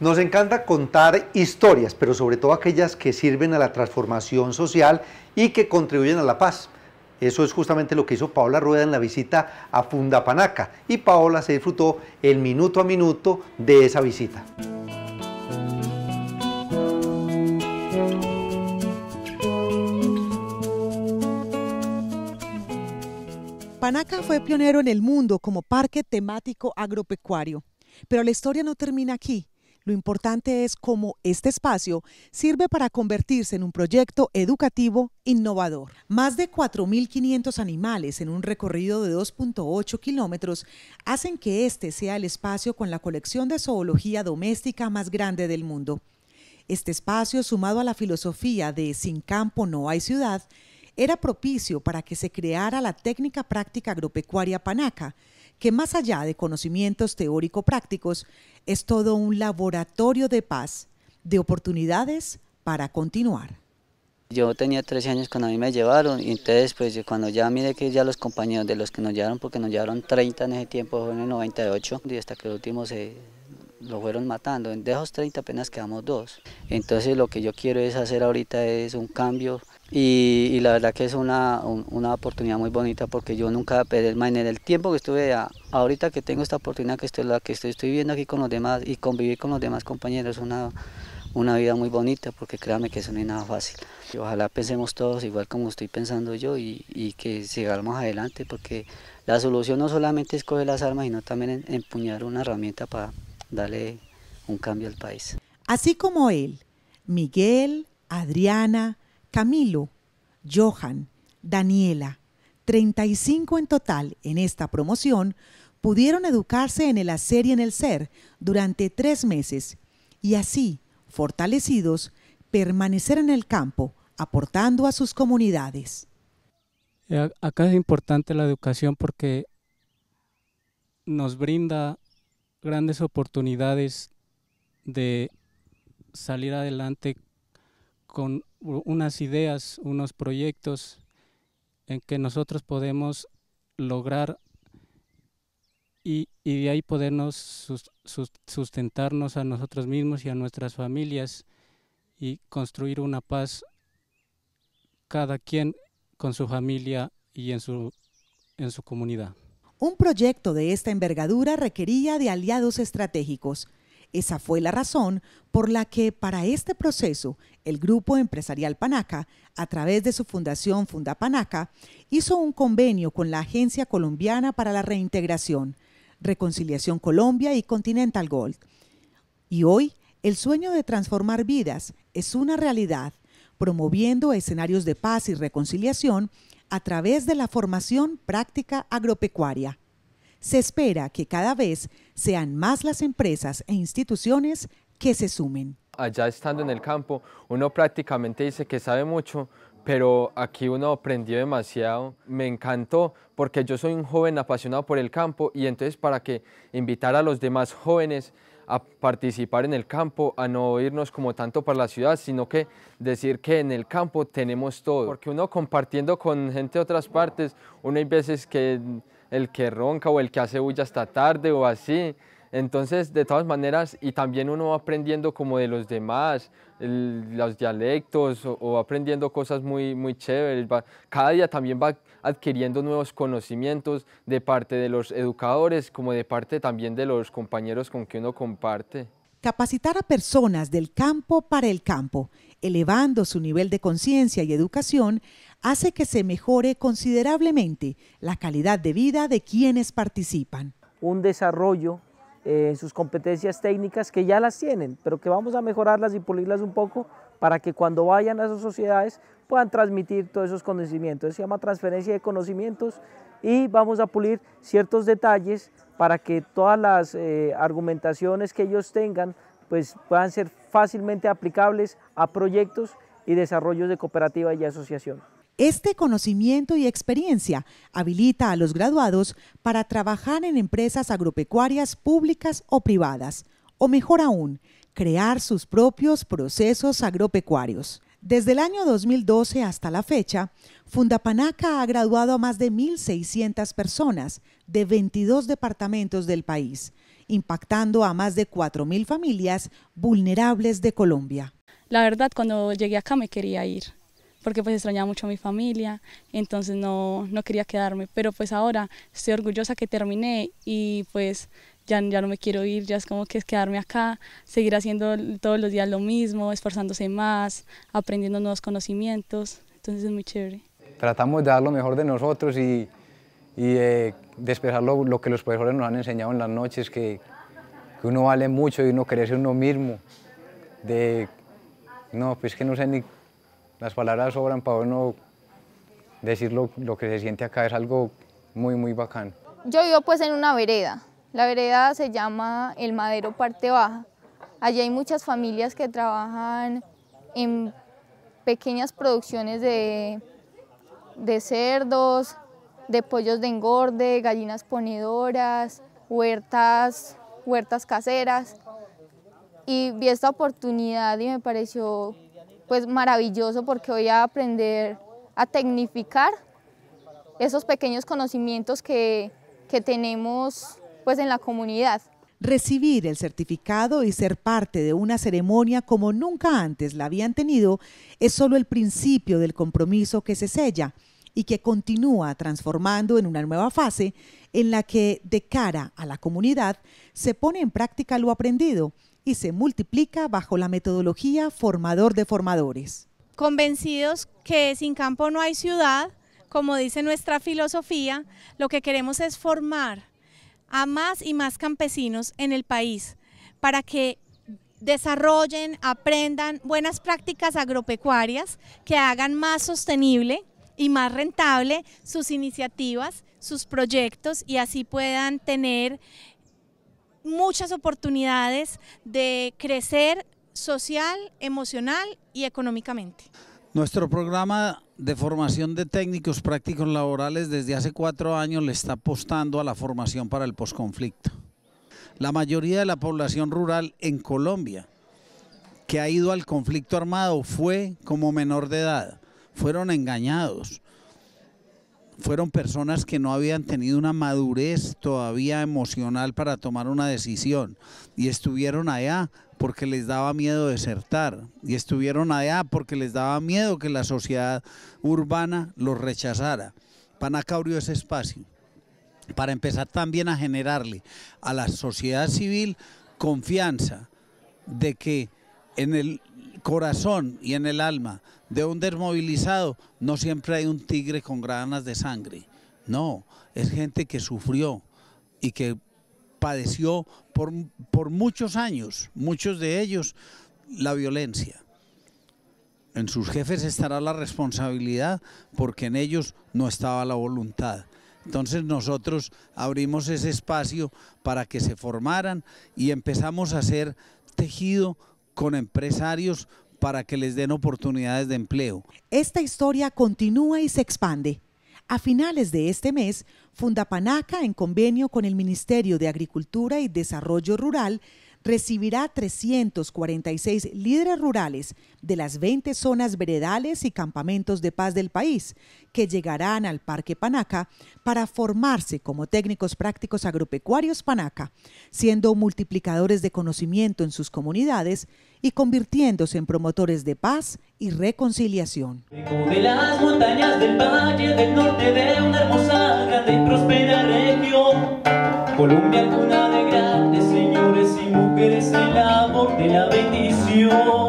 Nos encanta contar historias, pero sobre todo aquellas que sirven a la transformación social y que contribuyen a la paz. Eso es justamente lo que hizo Paola Rueda en la visita a Fundapanaca y Paola se disfrutó el minuto a minuto de esa visita. Panaca fue pionero en el mundo como parque temático agropecuario, pero la historia no termina aquí. Lo importante es cómo este espacio sirve para convertirse en un proyecto educativo innovador. Más de 4.500 animales en un recorrido de 2.8 kilómetros hacen que este sea el espacio con la colección de zoología doméstica más grande del mundo. Este espacio, sumado a la filosofía de sin campo no hay ciudad, era propicio para que se creara la técnica práctica agropecuaria panaca, que más allá de conocimientos teórico-prácticos, es todo un laboratorio de paz, de oportunidades para continuar. Yo tenía 13 años cuando a mí me llevaron y entonces pues cuando ya mire que ya los compañeros de los que nos llevaron, porque nos llevaron 30 en ese tiempo, fue en el 98 y hasta que el último se, lo fueron matando. De esos 30 apenas quedamos dos. Entonces lo que yo quiero es hacer ahorita es un cambio y, la verdad que es una, una, oportunidad muy bonita porque yo nunca perdí más en el tiempo que estuve ahorita que tengo esta oportunidad que estoy la que estoy, estoy viviendo aquí con los demás y convivir con los demás compañeros es una, una vida muy bonita porque créanme que eso no es nada fácil. Y ojalá pensemos todos igual como estoy pensando yo y, y que sigamos adelante porque la solución no solamente es coger las armas sino también empuñar una herramienta para Dale un cambio al país. Así como él, Miguel, Adriana, Camilo, Johan, Daniela, 35 en total en esta promoción, pudieron educarse en el hacer y en el ser durante tres meses y así, fortalecidos, permanecer en el campo, aportando a sus comunidades. Eh, acá es importante la educación porque nos brinda grandes oportunidades de salir adelante con unas ideas, unos proyectos en que nosotros podemos lograr y, de ahí podernos sustentarnos a nosotros mismos y a nuestras familias y construir una paz cada quien con su familia y en su, en su comunidad. Un proyecto de esta envergadura requería de aliados estratégicos. Esa fue la razón por la que para este proceso el Grupo Empresarial Panaca, a través de su fundación Fundapanaca, hizo un convenio con la Agencia Colombiana para la Reintegración, Reconciliación Colombia y Continental Gold. Y hoy, el sueño de transformar vidas es una realidad, promoviendo escenarios de paz y reconciliación a través de la formación práctica agropecuaria. Se espera que cada vez sean más las empresas e instituciones que se sumen. Allá estando en el campo, uno prácticamente dice que sabe mucho, pero aquí uno aprendió demasiado. Me encantó porque yo soy un joven apasionado por el campo y entonces para que invitar a los demás jóvenes a participar en el campo, a no irnos como tanto para la ciudad, sino que decir que en el campo tenemos todo. Porque uno compartiendo con gente de otras partes, uno hay veces que el que ronca o el que hace bulla hasta tarde o así, entonces, de todas maneras, y también uno va aprendiendo como de los demás, los dialectos, o, aprendiendo cosas muy, muy chéveres. cada día también va adquiriendo nuevos conocimientos de parte de los educadores, como de parte también de los compañeros con que uno comparte. Capacitar a personas del campo para el campo, elevando su nivel de conciencia y educación, hace que se mejore considerablemente la calidad de vida de quienes participan. Un desarrollo eh, sus competencias técnicas que ya las tienen, pero que vamos a mejorarlas y pulirlas un poco para que cuando vayan a esas sociedades puedan transmitir todos esos conocimientos. se llama transferencia de conocimientos y vamos a pulir ciertos detalles para que todas las eh, argumentaciones que ellos tengan pues puedan ser fácilmente aplicables a proyectos y desarrollos de cooperativa y asociación. Este conocimiento y experiencia habilita a los graduados para trabajar en empresas agropecuarias públicas o privadas, o mejor aún, crear sus propios procesos agropecuarios. Desde el año 2012 hasta la fecha, Fundapanaca ha graduado a más de 1.600 personas de 22 departamentos del país, impactando a más de 4.000 familias vulnerables de Colombia. La verdad, cuando llegué acá me quería ir porque pues extrañaba mucho a mi familia, entonces no, no quería quedarme, pero pues ahora estoy orgullosa que terminé y pues ya, ya no me quiero ir, ya es como que es quedarme acá, seguir haciendo todos los días lo mismo, esforzándose más, aprendiendo nuevos conocimientos, entonces es muy chévere. Tratamos de dar lo mejor de nosotros y, y eh, lo, lo, que los profesores nos han enseñado en las noches, que, que uno vale mucho y uno crece uno mismo, de, no, pues que no sé ni las palabras sobran para uno decir lo, que se siente acá, es algo muy, muy bacán. Yo vivo pues en una vereda, la vereda se llama El Madero Parte Baja. Allí hay muchas familias que trabajan en pequeñas producciones de, de cerdos, de pollos de engorde, gallinas ponedoras, huertas, huertas caseras. Y vi esta oportunidad y me pareció pues maravilloso porque voy a aprender a tecnificar esos pequeños conocimientos que, tenemos pues en la comunidad. Recibir el certificado y ser parte de una ceremonia como nunca antes la habían tenido es solo el principio del compromiso que se sella y que continúa transformando en una nueva fase en la que, de cara a la comunidad, se pone en práctica lo aprendido y se multiplica bajo la metodología formador de formadores. Convencidos que sin campo no hay ciudad, como dice nuestra filosofía, lo que queremos es formar a más y más campesinos en el país para que desarrollen, aprendan buenas prácticas agropecuarias que hagan más sostenible y más rentable sus iniciativas, sus proyectos y así puedan tener muchas oportunidades de crecer social, emocional y económicamente. Nuestro programa de formación de técnicos prácticos laborales desde hace cuatro años le está apostando a la formación para el posconflicto. La mayoría de la población rural en Colombia que ha ido al conflicto armado fue como menor de edad, fueron engañados, fueron personas que no habían tenido una madurez todavía emocional para tomar una decisión y estuvieron allá porque les daba miedo desertar y estuvieron allá porque les daba miedo que la sociedad urbana los rechazara. Panaca ese espacio para empezar también a generarle a la sociedad civil confianza de que en el corazón y en el alma de un desmovilizado no siempre hay un tigre con granas de sangre. No, es gente que sufrió y que padeció por, muchos años, muchos de ellos, la violencia. En sus jefes estará la responsabilidad porque en ellos no estaba la voluntad. Entonces nosotros abrimos ese espacio para que se formaran y empezamos a hacer tejido con empresarios para que les den oportunidades de empleo. Esta historia continúa y se expande. A finales de este mes, Fundapanaca, en convenio con el Ministerio de Agricultura y Desarrollo Rural, recibirá 346 líderes rurales de las 20 zonas veredales y campamentos de paz del país, que llegarán al Parque Panaca para formarse como técnicos prácticos agropecuarios Panaca, siendo multiplicadores de conocimiento en sus comunidades y convirtiéndose en promotores de paz y reconciliación. De las montañas del valle del norte de hermosa la bendición.